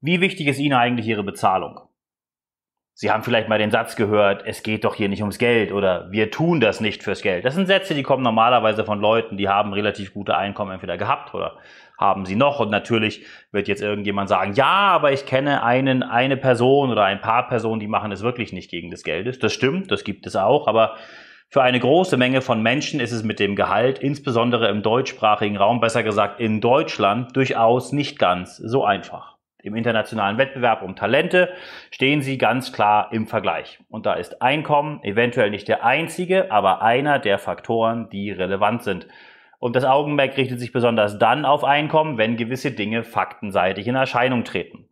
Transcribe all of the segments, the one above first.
Wie wichtig ist Ihnen eigentlich Ihre Bezahlung? Sie haben vielleicht mal den Satz gehört, es geht doch hier nicht ums Geld oder wir tun das nicht fürs Geld. Das sind Sätze, die kommen normalerweise von Leuten, die haben relativ gute Einkommen entweder gehabt oder haben sie noch. Und natürlich wird jetzt irgendjemand sagen, ja, aber ich kenne einen, eine Person oder ein paar Personen, die machen es wirklich nicht gegen das Geld. Das stimmt, das gibt es auch, aber für eine große Menge von Menschen ist es mit dem Gehalt, insbesondere im deutschsprachigen Raum, besser gesagt in Deutschland, durchaus nicht ganz so einfach im internationalen Wettbewerb um Talente stehen sie ganz klar im Vergleich. Und da ist Einkommen eventuell nicht der einzige, aber einer der Faktoren, die relevant sind. Und das Augenmerk richtet sich besonders dann auf Einkommen, wenn gewisse Dinge faktenseitig in Erscheinung treten.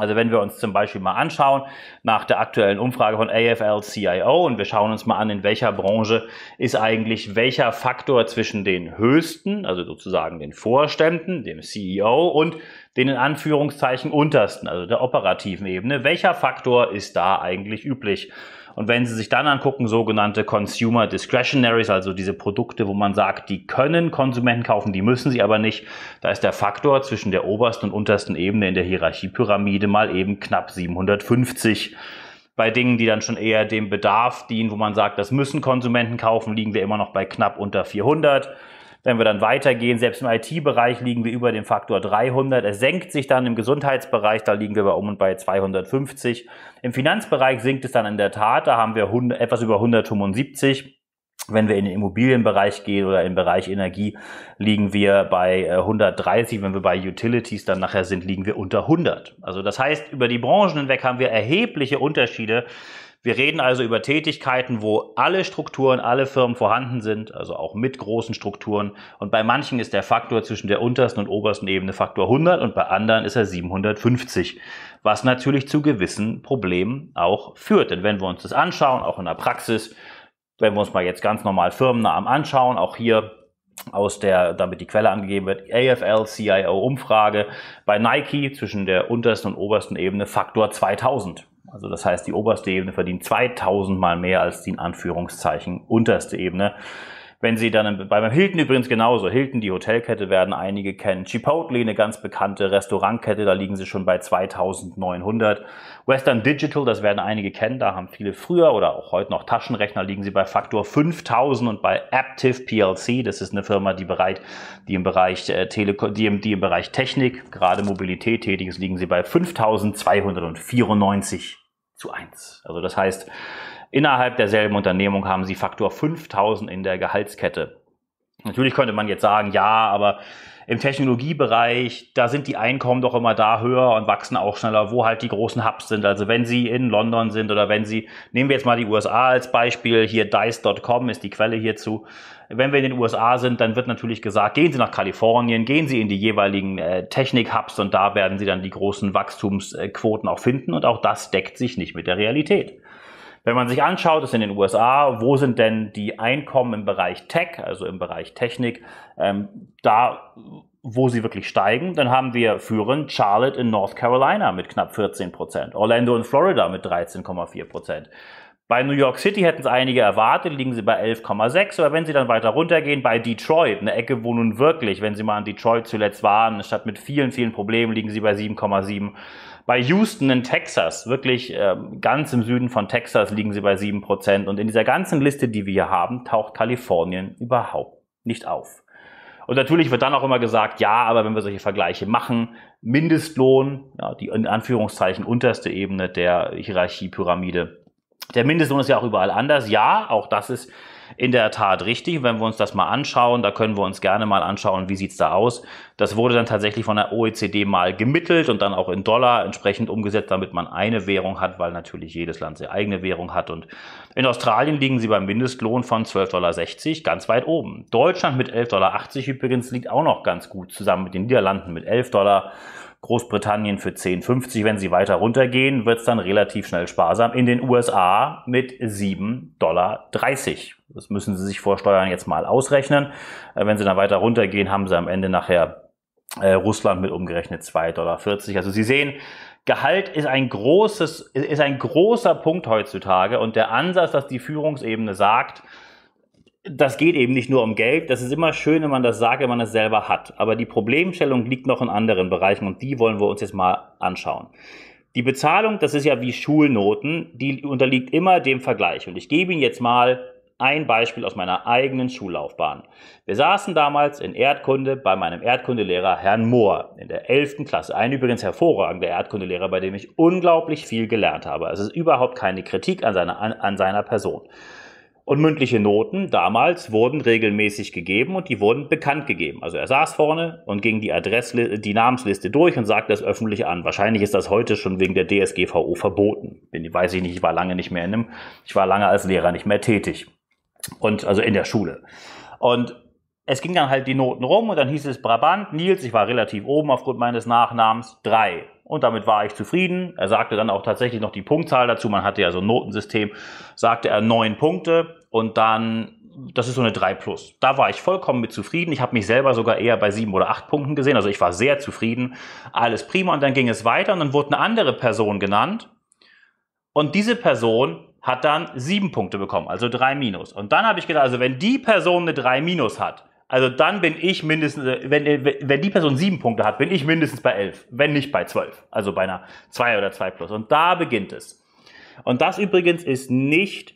Also wenn wir uns zum Beispiel mal anschauen nach der aktuellen Umfrage von AFL-CIO und wir schauen uns mal an, in welcher Branche ist eigentlich welcher Faktor zwischen den höchsten, also sozusagen den Vorständen, dem CEO und den in Anführungszeichen untersten, also der operativen Ebene, welcher Faktor ist da eigentlich üblich? Und wenn Sie sich dann angucken, sogenannte Consumer Discretionaries, also diese Produkte, wo man sagt, die können Konsumenten kaufen, die müssen sie aber nicht, da ist der Faktor zwischen der obersten und untersten Ebene in der Hierarchiepyramide mal eben knapp 750 bei Dingen, die dann schon eher dem Bedarf dienen, wo man sagt, das müssen Konsumenten kaufen, liegen wir immer noch bei knapp unter 400. Wenn wir dann weitergehen, selbst im IT-Bereich liegen wir über dem Faktor 300. Es senkt sich dann im Gesundheitsbereich, da liegen wir bei um und bei 250. Im Finanzbereich sinkt es dann in der Tat, da haben wir 100, etwas über 175. Wenn wir in den Immobilienbereich gehen oder im Bereich Energie, liegen wir bei 130. Äh, Wenn wir bei Utilities dann nachher sind, liegen wir unter 100. Also das heißt, über die Branchen hinweg haben wir erhebliche Unterschiede wir reden also über Tätigkeiten, wo alle Strukturen, alle Firmen vorhanden sind, also auch mit großen Strukturen. Und bei manchen ist der Faktor zwischen der untersten und obersten Ebene Faktor 100 und bei anderen ist er 750, was natürlich zu gewissen Problemen auch führt. Denn wenn wir uns das anschauen, auch in der Praxis, wenn wir uns mal jetzt ganz normal Firmennamen anschauen, auch hier aus der, damit die Quelle angegeben wird, AFL-CIO-Umfrage bei Nike zwischen der untersten und obersten Ebene Faktor 2000. Also das heißt, die oberste Ebene verdient 2000 mal mehr als die in Anführungszeichen unterste Ebene. Wenn Sie dann bei beim Hilton übrigens genauso, Hilton, die Hotelkette werden einige kennen. Chipotle, eine ganz bekannte Restaurantkette, da liegen sie schon bei 2900. Western Digital, das werden einige kennen, da haben viele früher oder auch heute noch Taschenrechner, liegen sie bei Faktor 5000 und bei Aptive PLC, das ist eine Firma, die bereit, die im Bereich äh, Telekom, die im, die im Bereich Technik, gerade Mobilität tätig ist, liegen sie bei 5294 zu 1. Also das heißt, innerhalb derselben Unternehmung haben sie Faktor 5000 in der Gehaltskette. Natürlich könnte man jetzt sagen, ja, aber im Technologiebereich, da sind die Einkommen doch immer da höher und wachsen auch schneller, wo halt die großen Hubs sind. Also wenn Sie in London sind oder wenn Sie, nehmen wir jetzt mal die USA als Beispiel, hier dice.com ist die Quelle hierzu, wenn wir in den USA sind, dann wird natürlich gesagt, gehen Sie nach Kalifornien, gehen Sie in die jeweiligen äh, Technik-Hubs und da werden Sie dann die großen Wachstumsquoten auch finden und auch das deckt sich nicht mit der Realität. Wenn man sich anschaut, ist in den USA, wo sind denn die Einkommen im Bereich Tech, also im Bereich Technik, ähm, da wo sie wirklich steigen, dann haben wir führend Charlotte in North Carolina mit knapp 14 Prozent, Orlando in Florida mit 13,4 Prozent, bei New York City hätten es einige erwartet, liegen sie bei 11,6. Aber wenn sie dann weiter runtergehen, bei Detroit, eine Ecke, wo nun wirklich, wenn sie mal in Detroit zuletzt waren, statt mit vielen, vielen Problemen, liegen sie bei 7,7. Bei Houston in Texas, wirklich äh, ganz im Süden von Texas, liegen sie bei 7%. Und in dieser ganzen Liste, die wir hier haben, taucht Kalifornien überhaupt nicht auf. Und natürlich wird dann auch immer gesagt, ja, aber wenn wir solche Vergleiche machen, Mindestlohn, ja, die in Anführungszeichen unterste Ebene der Hierarchiepyramide, der Mindestlohn ist ja auch überall anders. Ja, auch das ist in der Tat richtig. Wenn wir uns das mal anschauen, da können wir uns gerne mal anschauen, wie sieht's da aus. Das wurde dann tatsächlich von der OECD mal gemittelt und dann auch in Dollar entsprechend umgesetzt, damit man eine Währung hat, weil natürlich jedes Land seine eigene Währung hat. Und in Australien liegen sie beim Mindestlohn von 12,60 Dollar ganz weit oben. Deutschland mit 11,80 Dollar übrigens liegt auch noch ganz gut zusammen mit den Niederlanden mit 11 Dollar. Großbritannien für 10,50. Wenn sie weiter runtergehen, wird es dann relativ schnell sparsam. In den USA mit 7,30 Dollar. Das müssen Sie sich vor Steuern jetzt mal ausrechnen. Äh, wenn Sie dann weiter runtergehen, haben Sie am Ende nachher äh, Russland mit umgerechnet 2,40 Dollar. Also Sie sehen, Gehalt ist ein großes, ist ein großer Punkt heutzutage und der Ansatz, dass die Führungsebene sagt, das geht eben nicht nur um Geld. Das ist immer schön, wenn man das sagt, wenn man es selber hat. Aber die Problemstellung liegt noch in anderen Bereichen und die wollen wir uns jetzt mal anschauen. Die Bezahlung, das ist ja wie Schulnoten, die unterliegt immer dem Vergleich. Und ich gebe Ihnen jetzt mal ein Beispiel aus meiner eigenen Schullaufbahn. Wir saßen damals in Erdkunde bei meinem Erdkundelehrer Herrn Mohr in der 11. Klasse. Ein übrigens hervorragender Erdkundelehrer, bei dem ich unglaublich viel gelernt habe. Also es ist überhaupt keine Kritik an seiner, an, an seiner Person. Und mündliche Noten damals wurden regelmäßig gegeben und die wurden bekannt gegeben. Also er saß vorne und ging die Adressli die Namensliste durch und sagte das öffentlich an. Wahrscheinlich ist das heute schon wegen der DSGVO verboten. Bin, weiß ich nicht, ich war lange nicht mehr in einem, ich war lange als Lehrer nicht mehr tätig. Und also in der Schule. Und es ging dann halt die Noten rum und dann hieß es Brabant, Nils, ich war relativ oben aufgrund meines Nachnamens, drei und damit war ich zufrieden. Er sagte dann auch tatsächlich noch die Punktzahl dazu. Man hatte ja so ein Notensystem. Sagte er neun Punkte. Und dann, das ist so eine 3 plus. Da war ich vollkommen mit zufrieden. Ich habe mich selber sogar eher bei 7 oder 8 Punkten gesehen. Also ich war sehr zufrieden. Alles prima. Und dann ging es weiter und dann wurde eine andere Person genannt. Und diese Person hat dann 7 Punkte bekommen, also 3 minus. Und dann habe ich gedacht, also wenn die Person eine 3 minus hat, also dann bin ich mindestens, äh, wenn, äh, wenn die Person sieben Punkte hat, bin ich mindestens bei elf, wenn nicht bei zwölf, also bei einer 2 oder 2 plus. Und da beginnt es. Und das übrigens ist nicht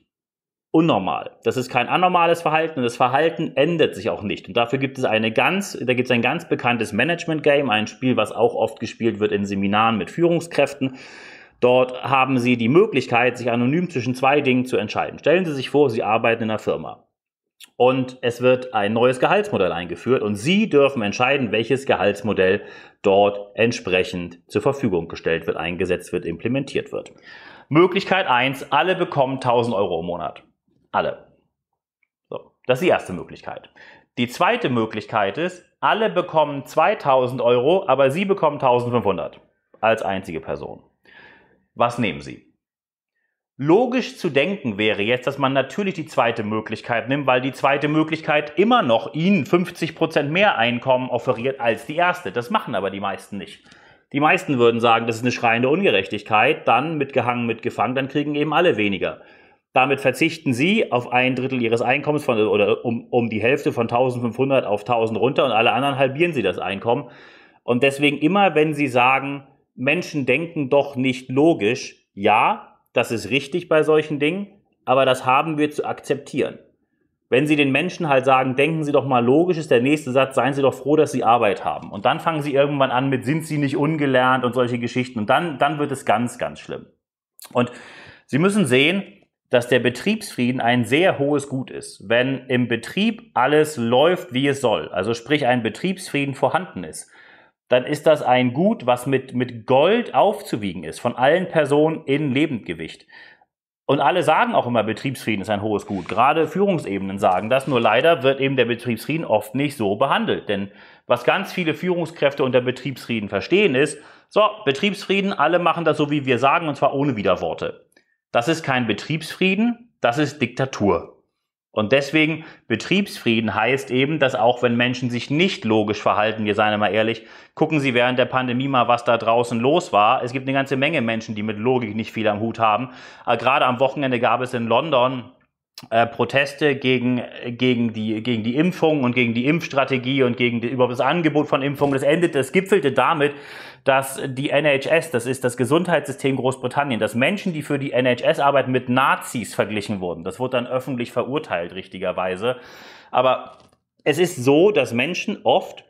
unnormal. Das ist kein anormales Verhalten und das Verhalten ändert sich auch nicht. Und dafür gibt es eine ganz, da gibt es ein ganz bekanntes Management-Game, ein Spiel, was auch oft gespielt wird in Seminaren mit Führungskräften. Dort haben Sie die Möglichkeit, sich anonym zwischen zwei Dingen zu entscheiden. Stellen Sie sich vor, Sie arbeiten in einer Firma und es wird ein neues Gehaltsmodell eingeführt und Sie dürfen entscheiden, welches Gehaltsmodell dort entsprechend zur Verfügung gestellt wird, eingesetzt wird, implementiert wird. Möglichkeit eins: alle bekommen 1000 Euro im Monat alle. So, das ist die erste Möglichkeit. Die zweite Möglichkeit ist, alle bekommen 2000 Euro, aber Sie bekommen 1500 als einzige Person. Was nehmen Sie? Logisch zu denken wäre jetzt, dass man natürlich die zweite Möglichkeit nimmt, weil die zweite Möglichkeit immer noch Ihnen 50% mehr Einkommen offeriert als die erste. Das machen aber die meisten nicht. Die meisten würden sagen, das ist eine schreiende Ungerechtigkeit, dann mitgehangen, mitgefangen, dann kriegen eben alle weniger. Damit verzichten sie auf ein Drittel ihres Einkommens von, oder um, um die Hälfte von 1500 auf 1000 runter und alle anderen halbieren sie das Einkommen. Und deswegen immer, wenn sie sagen, Menschen denken doch nicht logisch, ja, das ist richtig bei solchen Dingen, aber das haben wir zu akzeptieren. Wenn Sie den Menschen halt sagen, denken Sie doch mal logisch, ist der nächste Satz, seien Sie doch froh, dass Sie Arbeit haben. Und dann fangen Sie irgendwann an mit, sind Sie nicht ungelernt und solche Geschichten. Und dann, dann wird es ganz, ganz schlimm. Und Sie müssen sehen, dass der Betriebsfrieden ein sehr hohes Gut ist, wenn im Betrieb alles läuft, wie es soll, also sprich ein Betriebsfrieden vorhanden ist, dann ist das ein Gut, was mit, mit Gold aufzuwiegen ist, von allen Personen in Lebendgewicht. Und alle sagen auch immer, Betriebsfrieden ist ein hohes Gut. Gerade Führungsebenen sagen das, nur leider wird eben der Betriebsfrieden oft nicht so behandelt. Denn was ganz viele Führungskräfte unter Betriebsfrieden verstehen ist, so, Betriebsfrieden, alle machen das so, wie wir sagen, und zwar ohne Widerworte. Das ist kein Betriebsfrieden, das ist Diktatur. Und deswegen, Betriebsfrieden heißt eben, dass auch wenn Menschen sich nicht logisch verhalten, wir seien mal ehrlich, gucken Sie während der Pandemie mal, was da draußen los war. Es gibt eine ganze Menge Menschen, die mit Logik nicht viel am Hut haben. Äh, gerade am Wochenende gab es in London äh, Proteste gegen, äh, gegen, die, gegen die Impfung und gegen die Impfstrategie und gegen die, über das Angebot von Impfungen. Das endete, das gipfelte damit, dass die NHS, das ist das Gesundheitssystem Großbritannien, dass Menschen, die für die NHS arbeiten, mit Nazis verglichen wurden. Das wurde dann öffentlich verurteilt, richtigerweise. Aber es ist so, dass Menschen oft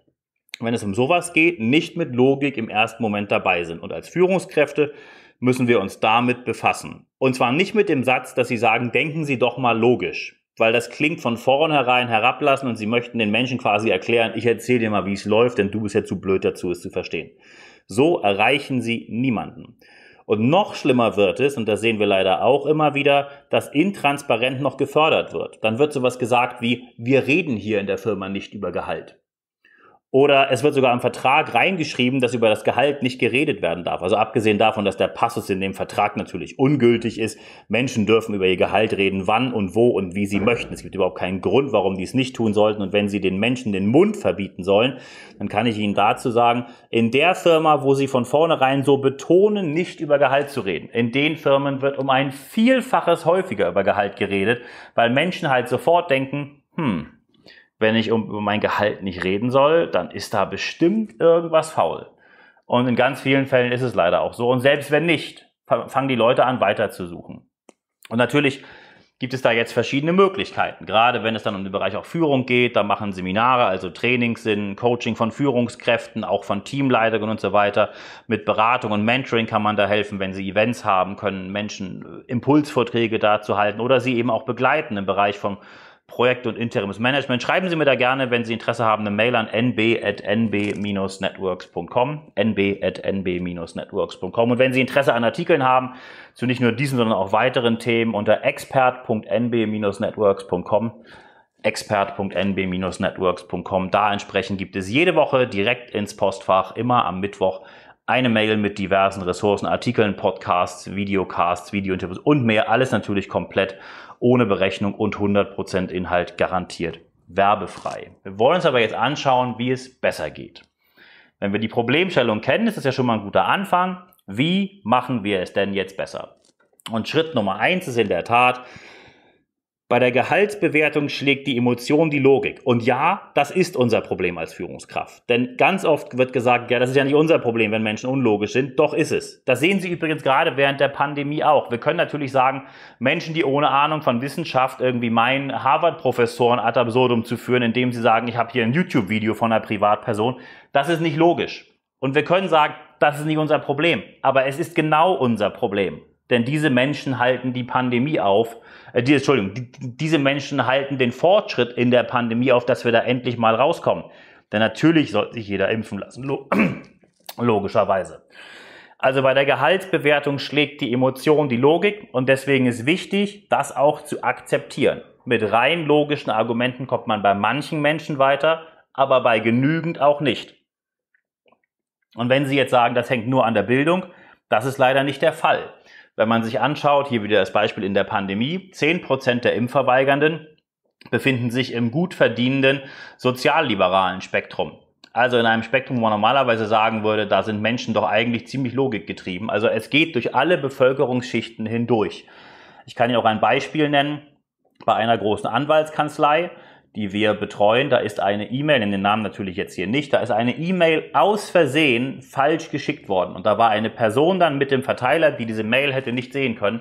wenn es um sowas geht, nicht mit Logik im ersten Moment dabei sind. Und als Führungskräfte müssen wir uns damit befassen. Und zwar nicht mit dem Satz, dass sie sagen, denken Sie doch mal logisch. Weil das klingt von vornherein herablassen und sie möchten den Menschen quasi erklären, ich erzähle dir mal, wie es läuft, denn du bist ja zu blöd dazu, es zu verstehen. So erreichen sie niemanden. Und noch schlimmer wird es, und das sehen wir leider auch immer wieder, dass intransparent noch gefördert wird. Dann wird sowas gesagt wie, wir reden hier in der Firma nicht über Gehalt. Oder es wird sogar im Vertrag reingeschrieben, dass über das Gehalt nicht geredet werden darf. Also abgesehen davon, dass der Passus in dem Vertrag natürlich ungültig ist. Menschen dürfen über ihr Gehalt reden, wann und wo und wie sie möchten. Es gibt überhaupt keinen Grund, warum die es nicht tun sollten. Und wenn sie den Menschen den Mund verbieten sollen, dann kann ich Ihnen dazu sagen, in der Firma, wo Sie von vornherein so betonen, nicht über Gehalt zu reden, in den Firmen wird um ein Vielfaches häufiger über Gehalt geredet, weil Menschen halt sofort denken, hm, wenn ich um, über mein Gehalt nicht reden soll, dann ist da bestimmt irgendwas faul. Und in ganz vielen Fällen ist es leider auch so. Und selbst wenn nicht, fangen die Leute an, weiterzusuchen. Und natürlich gibt es da jetzt verschiedene Möglichkeiten. Gerade wenn es dann um den Bereich auch Führung geht, da machen Seminare, also Trainings Sinn, Coaching von Führungskräften, auch von Teamleitungen und so weiter. Mit Beratung und Mentoring kann man da helfen, wenn sie Events haben, können Menschen äh, Impulsvorträge dazu halten oder sie eben auch begleiten im Bereich vom Projekt- und Interimsmanagement. Schreiben Sie mir da gerne, wenn Sie Interesse haben, eine Mail an nb.nb-networks.com. nb.nb-networks.com. Und wenn Sie Interesse an Artikeln haben, zu nicht nur diesen, sondern auch weiteren Themen unter expert.nb-networks.com expert.nb-networks.com. Da entsprechend gibt es jede Woche direkt ins Postfach, immer am Mittwoch, eine Mail mit diversen Ressourcen, Artikeln, Podcasts, Videocasts, Videointerviews und mehr. Alles natürlich komplett ohne Berechnung und 100% Inhalt garantiert werbefrei. Wir wollen uns aber jetzt anschauen, wie es besser geht. Wenn wir die Problemstellung kennen, ist das ja schon mal ein guter Anfang. Wie machen wir es denn jetzt besser? Und Schritt Nummer 1 ist in der Tat, bei der Gehaltsbewertung schlägt die Emotion die Logik. Und ja, das ist unser Problem als Führungskraft. Denn ganz oft wird gesagt, ja, das ist ja nicht unser Problem, wenn Menschen unlogisch sind. Doch ist es. Das sehen Sie übrigens gerade während der Pandemie auch. Wir können natürlich sagen, Menschen, die ohne Ahnung von Wissenschaft irgendwie meinen, Harvard-Professoren ad absurdum zu führen, indem sie sagen, ich habe hier ein YouTube-Video von einer Privatperson, das ist nicht logisch. Und wir können sagen, das ist nicht unser Problem. Aber es ist genau unser Problem. Denn diese Menschen halten die Pandemie auf, äh, die, Entschuldigung, die, diese Menschen halten den Fortschritt in der Pandemie auf, dass wir da endlich mal rauskommen. Denn natürlich sollte sich jeder impfen lassen, logischerweise. Also bei der Gehaltsbewertung schlägt die Emotion die Logik und deswegen ist wichtig, das auch zu akzeptieren. Mit rein logischen Argumenten kommt man bei manchen Menschen weiter, aber bei genügend auch nicht. Und wenn Sie jetzt sagen, das hängt nur an der Bildung, das ist leider nicht der Fall. Wenn man sich anschaut, hier wieder das Beispiel in der Pandemie, 10% der Impfverweigernden befinden sich im gut verdienenden sozialliberalen Spektrum. Also in einem Spektrum, wo man normalerweise sagen würde, da sind Menschen doch eigentlich ziemlich logikgetrieben. Also es geht durch alle Bevölkerungsschichten hindurch. Ich kann Ihnen auch ein Beispiel nennen bei einer großen Anwaltskanzlei die wir betreuen, da ist eine E-Mail, in den Namen natürlich jetzt hier nicht, da ist eine E-Mail aus Versehen falsch geschickt worden. Und da war eine Person dann mit dem Verteiler, die diese Mail hätte nicht sehen können.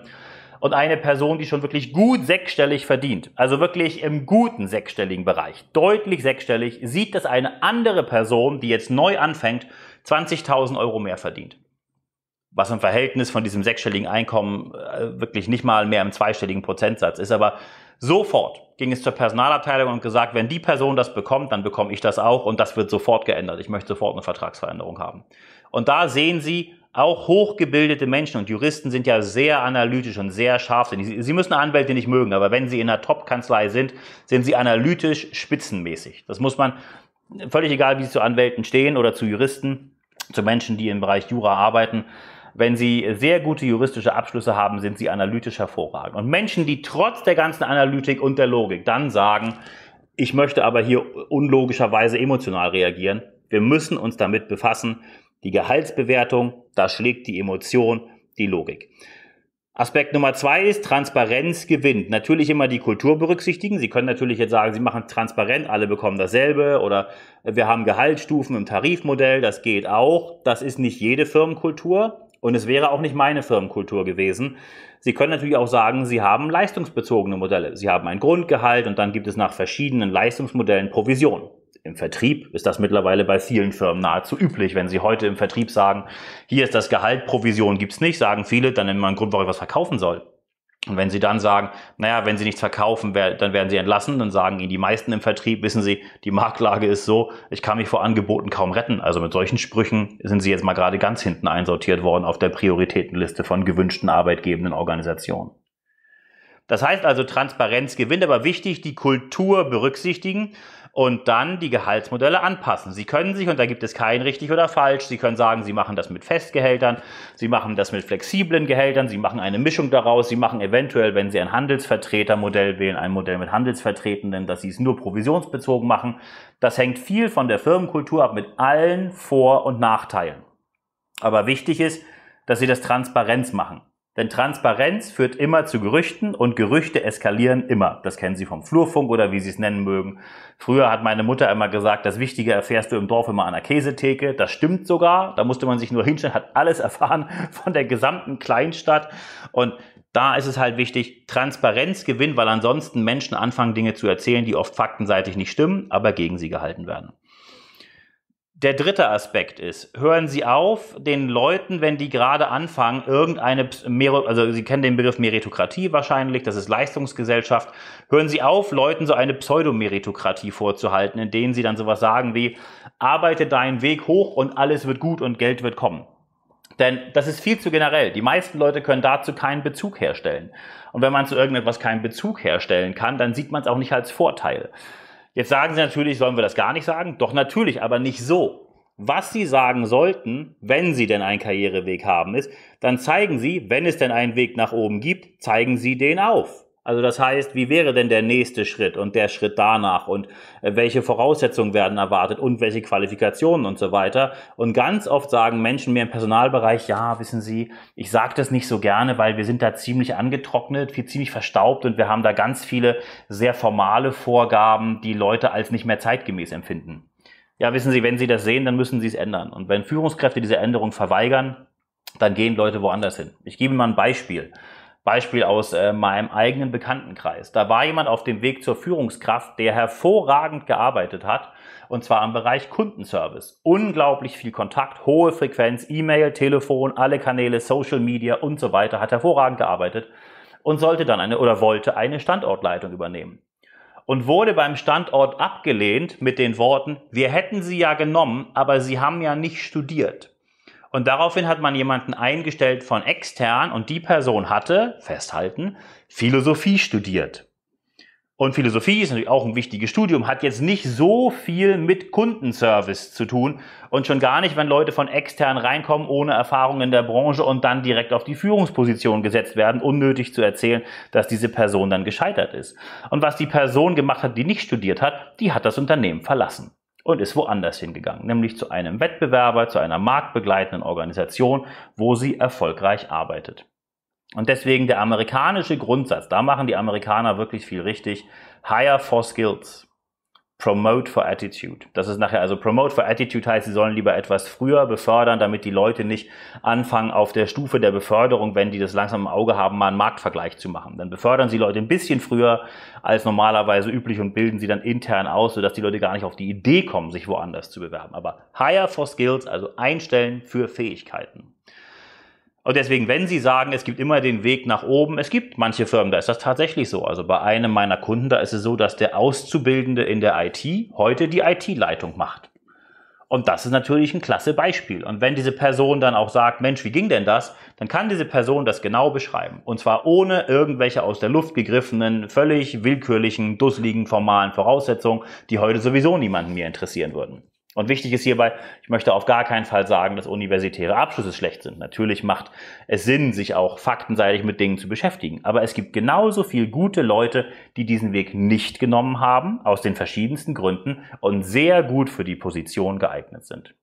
Und eine Person, die schon wirklich gut sechsstellig verdient, also wirklich im guten sechsstelligen Bereich, deutlich sechsstellig, sieht, dass eine andere Person, die jetzt neu anfängt, 20.000 Euro mehr verdient was im Verhältnis von diesem sechsstelligen Einkommen äh, wirklich nicht mal mehr im zweistelligen Prozentsatz ist. Aber Sofort ging es zur Personalabteilung und gesagt, wenn die Person das bekommt, dann bekomme ich das auch und das wird sofort geändert. Ich möchte sofort eine Vertragsveränderung haben. Und da sehen Sie, auch hochgebildete Menschen und Juristen sind ja sehr analytisch und sehr scharfsinnig. Sie müssen Anwälte nicht mögen, aber wenn sie in einer Top-Kanzlei sind, sind sie analytisch spitzenmäßig. Das muss man, völlig egal, wie sie zu Anwälten stehen oder zu Juristen, zu Menschen, die im Bereich Jura arbeiten, wenn sie sehr gute juristische Abschlüsse haben, sind sie analytisch hervorragend. Und Menschen, die trotz der ganzen Analytik und der Logik dann sagen, ich möchte aber hier unlogischerweise emotional reagieren, wir müssen uns damit befassen. Die Gehaltsbewertung, da schlägt die Emotion, die Logik. Aspekt Nummer zwei ist, Transparenz gewinnt. Natürlich immer die Kultur berücksichtigen. Sie können natürlich jetzt sagen, Sie machen transparent, alle bekommen dasselbe oder wir haben Gehaltsstufen im Tarifmodell, das geht auch. Das ist nicht jede Firmenkultur. Und es wäre auch nicht meine Firmenkultur gewesen. Sie können natürlich auch sagen, Sie haben leistungsbezogene Modelle. Sie haben ein Grundgehalt und dann gibt es nach verschiedenen Leistungsmodellen Provision. Im Vertrieb ist das mittlerweile bei vielen Firmen nahezu üblich. Wenn Sie heute im Vertrieb sagen, hier ist das Gehalt, Provision gibt's nicht, sagen viele, dann nimmt man einen Grund, warum ich was verkaufen soll. Und wenn sie dann sagen, naja, wenn sie nichts verkaufen, dann werden sie entlassen, dann sagen ihnen die meisten im Vertrieb, wissen sie, die Marktlage ist so, ich kann mich vor Angeboten kaum retten. Also mit solchen Sprüchen sind sie jetzt mal gerade ganz hinten einsortiert worden auf der Prioritätenliste von gewünschten arbeitgebenden Organisationen. Das heißt also, Transparenz gewinnt, aber wichtig, die Kultur berücksichtigen und dann die Gehaltsmodelle anpassen. Sie können sich, und da gibt es kein richtig oder falsch, Sie können sagen, Sie machen das mit Festgehältern, Sie machen das mit flexiblen Gehältern, Sie machen eine Mischung daraus, Sie machen eventuell, wenn Sie ein Handelsvertretermodell wählen, ein Modell mit Handelsvertretenden, dass Sie es nur provisionsbezogen machen. Das hängt viel von der Firmenkultur ab mit allen Vor- und Nachteilen. Aber wichtig ist, dass Sie das Transparenz machen. Denn Transparenz führt immer zu Gerüchten und Gerüchte eskalieren immer. Das kennen Sie vom Flurfunk oder wie Sie es nennen mögen. Früher hat meine Mutter immer gesagt, das Wichtige erfährst du im Dorf immer an der Käsetheke. Das stimmt sogar. Da musste man sich nur hinstellen, hat alles erfahren von der gesamten Kleinstadt. Und da ist es halt wichtig, Transparenz gewinnt, weil ansonsten Menschen anfangen, Dinge zu erzählen, die oft faktenseitig nicht stimmen, aber gegen sie gehalten werden. Der dritte Aspekt ist, hören Sie auf, den Leuten, wenn die gerade anfangen, irgendeine, also Sie kennen den Begriff Meritokratie wahrscheinlich, das ist Leistungsgesellschaft, hören Sie auf, Leuten so eine Pseudomeritokratie vorzuhalten, in denen Sie dann sowas sagen wie, arbeite deinen Weg hoch und alles wird gut und Geld wird kommen. Denn das ist viel zu generell. Die meisten Leute können dazu keinen Bezug herstellen. Und wenn man zu irgendetwas keinen Bezug herstellen kann, dann sieht man es auch nicht als Vorteil. Jetzt sagen Sie natürlich, sollen wir das gar nicht sagen? Doch natürlich, aber nicht so. Was Sie sagen sollten, wenn Sie denn einen Karriereweg haben, ist, dann zeigen Sie, wenn es denn einen Weg nach oben gibt, zeigen Sie den auf. Also das heißt, wie wäre denn der nächste Schritt und der Schritt danach und äh, welche Voraussetzungen werden erwartet und welche Qualifikationen und so weiter. Und ganz oft sagen Menschen mir im Personalbereich, ja, wissen Sie, ich sage das nicht so gerne, weil wir sind da ziemlich angetrocknet, viel, ziemlich verstaubt und wir haben da ganz viele sehr formale Vorgaben, die Leute als nicht mehr zeitgemäß empfinden. Ja, wissen Sie, wenn Sie das sehen, dann müssen Sie es ändern. Und wenn Führungskräfte diese Änderung verweigern, dann gehen Leute woanders hin. Ich gebe Ihnen mal ein Beispiel. Beispiel aus äh, meinem eigenen Bekanntenkreis. Da war jemand auf dem Weg zur Führungskraft, der hervorragend gearbeitet hat, und zwar im Bereich Kundenservice. Unglaublich viel Kontakt, hohe Frequenz, E-Mail, Telefon, alle Kanäle, Social Media und so weiter, hat hervorragend gearbeitet und sollte dann eine oder wollte eine Standortleitung übernehmen. Und wurde beim Standort abgelehnt mit den Worten, wir hätten sie ja genommen, aber sie haben ja nicht studiert. Und daraufhin hat man jemanden eingestellt von extern und die Person hatte, festhalten, Philosophie studiert. Und Philosophie ist natürlich auch ein wichtiges Studium, hat jetzt nicht so viel mit Kundenservice zu tun und schon gar nicht, wenn Leute von extern reinkommen, ohne Erfahrung in der Branche und dann direkt auf die Führungsposition gesetzt werden, unnötig zu erzählen, dass diese Person dann gescheitert ist. Und was die Person gemacht hat, die nicht studiert hat, die hat das Unternehmen verlassen und ist woanders hingegangen, nämlich zu einem Wettbewerber, zu einer marktbegleitenden Organisation, wo sie erfolgreich arbeitet. Und deswegen der amerikanische Grundsatz, da machen die Amerikaner wirklich viel richtig, hire for skills. Promote for Attitude. Das ist nachher, also Promote for Attitude heißt, sie sollen lieber etwas früher befördern, damit die Leute nicht anfangen, auf der Stufe der Beförderung, wenn die das langsam im Auge haben, mal einen Marktvergleich zu machen. Dann befördern sie Leute ein bisschen früher als normalerweise üblich und bilden sie dann intern aus, sodass die Leute gar nicht auf die Idee kommen, sich woanders zu bewerben. Aber Hire for Skills, also einstellen für Fähigkeiten. Und deswegen, wenn Sie sagen, es gibt immer den Weg nach oben, es gibt manche Firmen, da ist das tatsächlich so. Also bei einem meiner Kunden, da ist es so, dass der Auszubildende in der IT heute die IT-Leitung macht. Und das ist natürlich ein klasse Beispiel. Und wenn diese Person dann auch sagt, Mensch, wie ging denn das? Dann kann diese Person das genau beschreiben. Und zwar ohne irgendwelche aus der Luft gegriffenen, völlig willkürlichen, dusseligen, formalen Voraussetzungen, die heute sowieso niemanden mehr interessieren würden. Und wichtig ist hierbei, ich möchte auf gar keinen Fall sagen, dass universitäre Abschlüsse schlecht sind. Natürlich macht es Sinn, sich auch faktenseitig mit Dingen zu beschäftigen. Aber es gibt genauso viel gute Leute, die diesen Weg nicht genommen haben, aus den verschiedensten Gründen und sehr gut für die Position geeignet sind.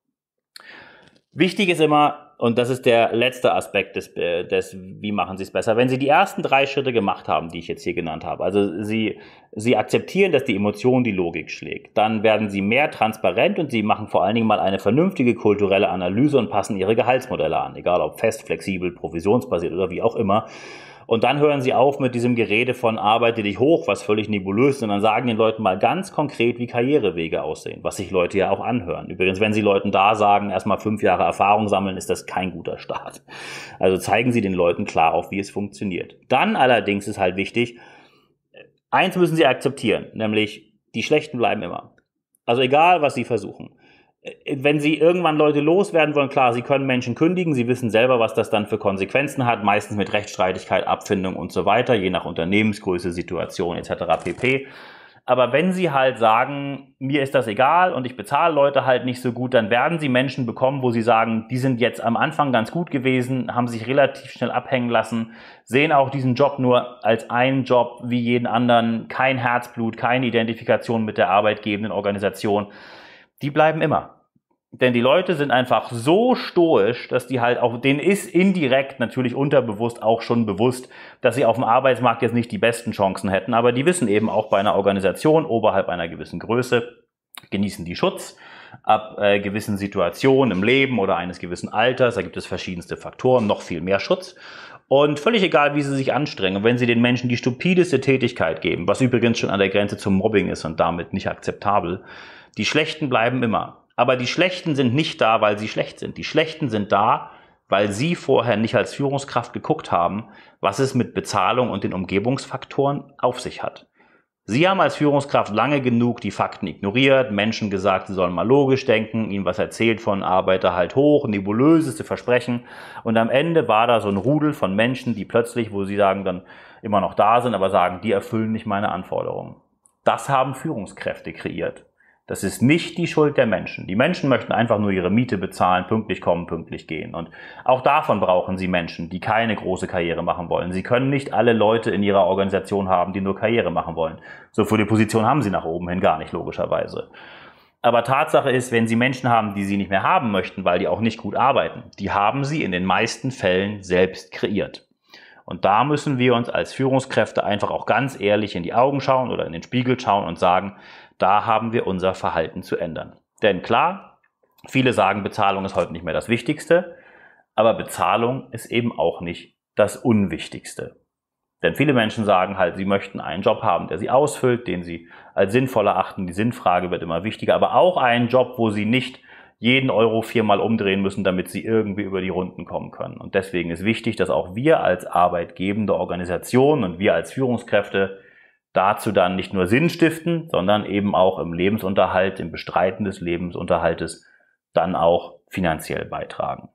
Wichtig ist immer, und das ist der letzte Aspekt des, äh, des wie machen Sie es besser, wenn Sie die ersten drei Schritte gemacht haben, die ich jetzt hier genannt habe, also Sie, Sie akzeptieren, dass die Emotion die Logik schlägt, dann werden Sie mehr transparent und Sie machen vor allen Dingen mal eine vernünftige kulturelle Analyse und passen Ihre Gehaltsmodelle an, egal ob fest, flexibel, provisionsbasiert oder wie auch immer. Und dann hören sie auf mit diesem Gerede von arbeite dich hoch, was völlig nebulös ist, und dann sagen den Leuten mal ganz konkret, wie Karrierewege aussehen, was sich Leute ja auch anhören. Übrigens, wenn sie Leuten da sagen, erstmal fünf Jahre Erfahrung sammeln, ist das kein guter Start. Also zeigen sie den Leuten klar auf, wie es funktioniert. Dann allerdings ist halt wichtig, eins müssen sie akzeptieren, nämlich die Schlechten bleiben immer. Also egal, was sie versuchen. Äh, wenn sie irgendwann Leute loswerden wollen, klar, sie können Menschen kündigen, sie wissen selber, was das dann für Konsequenzen hat, meistens mit Rechtsstreitigkeit, Abfindung und so weiter, je nach Unternehmensgröße, Situation etc. pp. Aber wenn sie halt sagen, mir ist das egal und ich bezahle Leute halt nicht so gut, dann werden sie Menschen bekommen, wo sie sagen, die sind jetzt am Anfang ganz gut gewesen, haben sich relativ schnell abhängen lassen, sehen auch diesen Job nur als einen Job wie jeden anderen, kein Herzblut, keine Identifikation mit der arbeitgebenden Organisation die bleiben immer. Denn die Leute sind einfach so stoisch, dass die halt auch, denen ist indirekt natürlich unterbewusst auch schon bewusst, dass sie auf dem Arbeitsmarkt jetzt nicht die besten Chancen hätten. Aber die wissen eben auch bei einer Organisation oberhalb einer gewissen Größe, genießen die Schutz ab äh, gewissen Situationen im Leben oder eines gewissen Alters. Da gibt es verschiedenste Faktoren, noch viel mehr Schutz. Und völlig egal, wie sie sich anstrengen, wenn sie den Menschen die stupideste Tätigkeit geben, was übrigens schon an der Grenze zum Mobbing ist und damit nicht akzeptabel, die Schlechten bleiben immer. Aber die Schlechten sind nicht da, weil sie schlecht sind. Die Schlechten sind da, weil sie vorher nicht als Führungskraft geguckt haben, was es mit Bezahlung und den Umgebungsfaktoren auf sich hat. Sie haben als Führungskraft lange genug die Fakten ignoriert, Menschen gesagt, sie sollen mal logisch denken, ihnen was erzählt von Arbeiter halt hoch, nebulöseste Versprechen. Und am Ende war da so ein Rudel von Menschen, die plötzlich, wo sie sagen, dann immer noch da sind, aber sagen, die erfüllen nicht meine Anforderungen. Das haben Führungskräfte kreiert. Das ist nicht die Schuld der Menschen. Die Menschen möchten einfach nur ihre Miete bezahlen, pünktlich kommen, pünktlich gehen. Und auch davon brauchen sie Menschen, die keine große Karriere machen wollen. Sie können nicht alle Leute in ihrer Organisation haben, die nur Karriere machen wollen. So für die Position haben sie nach oben hin gar nicht, logischerweise. Aber Tatsache ist, wenn sie Menschen haben, die sie nicht mehr haben möchten, weil die auch nicht gut arbeiten, die haben sie in den meisten Fällen selbst kreiert. Und da müssen wir uns als Führungskräfte einfach auch ganz ehrlich in die Augen schauen oder in den Spiegel schauen und sagen, da haben wir unser Verhalten zu ändern. Denn klar, viele sagen, Bezahlung ist heute nicht mehr das Wichtigste, aber Bezahlung ist eben auch nicht das Unwichtigste. Denn viele Menschen sagen halt, sie möchten einen Job haben, der sie ausfüllt, den sie als sinnvoll erachten. Die Sinnfrage wird immer wichtiger, aber auch einen Job, wo sie nicht jeden Euro viermal umdrehen müssen, damit sie irgendwie über die Runden kommen können. Und deswegen ist wichtig, dass auch wir als arbeitgebende Organisation und wir als Führungskräfte dazu dann nicht nur Sinn stiften, sondern eben auch im Lebensunterhalt, im Bestreiten des Lebensunterhaltes dann auch finanziell beitragen.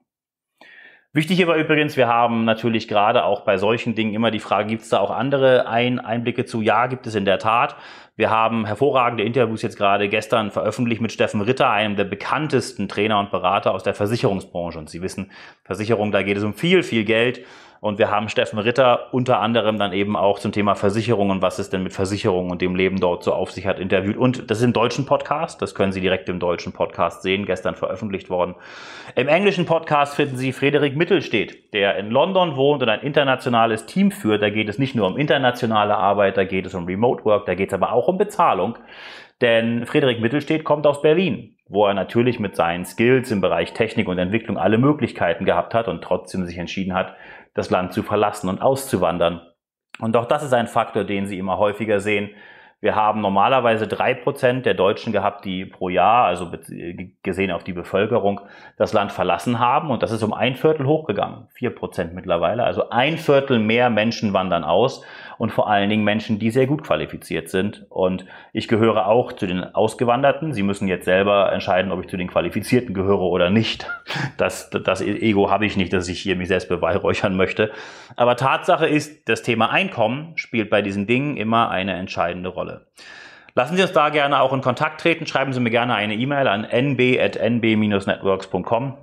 Wichtig hierbei übrigens, wir haben natürlich gerade auch bei solchen Dingen immer die Frage, gibt es da auch andere Ein Einblicke zu? Ja, gibt es in der Tat. Wir haben hervorragende Interviews jetzt gerade gestern veröffentlicht mit Steffen Ritter, einem der bekanntesten Trainer und Berater aus der Versicherungsbranche. Und Sie wissen, Versicherung, da geht es um viel, viel Geld. Und wir haben Steffen Ritter unter anderem dann eben auch zum Thema Versicherungen, was es denn mit Versicherungen und dem Leben dort so auf sich hat, interviewt. Und das ist im deutschen Podcast, das können Sie direkt im deutschen Podcast sehen, gestern veröffentlicht worden. Im englischen Podcast finden Sie Frederik Mittelstedt, der in London wohnt und ein internationales Team führt. Da geht es nicht nur um internationale Arbeit, da geht es um Remote Work, da geht es aber auch um Bezahlung. Denn Frederik Mittelstedt kommt aus Berlin, wo er natürlich mit seinen Skills im Bereich Technik und Entwicklung alle Möglichkeiten gehabt hat und trotzdem sich entschieden hat, das Land zu verlassen und auszuwandern. Und auch das ist ein Faktor, den Sie immer häufiger sehen. Wir haben normalerweise drei Prozent der Deutschen gehabt, die pro Jahr, also gesehen auf die Bevölkerung, das Land verlassen haben. Und das ist um ein Viertel hochgegangen. vier Prozent mittlerweile. Also ein Viertel mehr Menschen wandern aus und vor allen Dingen Menschen, die sehr gut qualifiziert sind. Und ich gehöre auch zu den Ausgewanderten. Sie müssen jetzt selber entscheiden, ob ich zu den Qualifizierten gehöre oder nicht. Das, das Ego habe ich nicht, dass ich hier mich selbst beweihräuchern möchte. Aber Tatsache ist, das Thema Einkommen spielt bei diesen Dingen immer eine entscheidende Rolle. Lassen Sie uns da gerne auch in Kontakt treten. Schreiben Sie mir gerne eine E-Mail an nb.nb-networks.com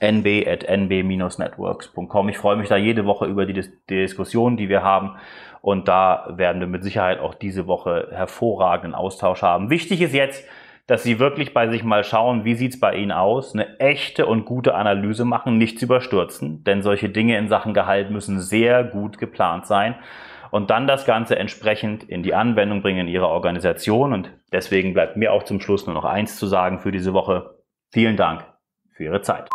nb.nb-networks.com. Ich freue mich da jede Woche über die, Dis die Diskussion, die wir haben und da werden wir mit Sicherheit auch diese Woche hervorragenden Austausch haben. Wichtig ist jetzt, dass Sie wirklich bei sich mal schauen, wie sieht es bei Ihnen aus, eine echte und gute Analyse machen, nichts überstürzen, denn solche Dinge in Sachen Gehalt müssen sehr gut geplant sein und dann das Ganze entsprechend in die Anwendung bringen in Ihrer Organisation. Und deswegen bleibt mir auch zum Schluss nur noch eins zu sagen für diese Woche. Vielen Dank für Ihre Zeit.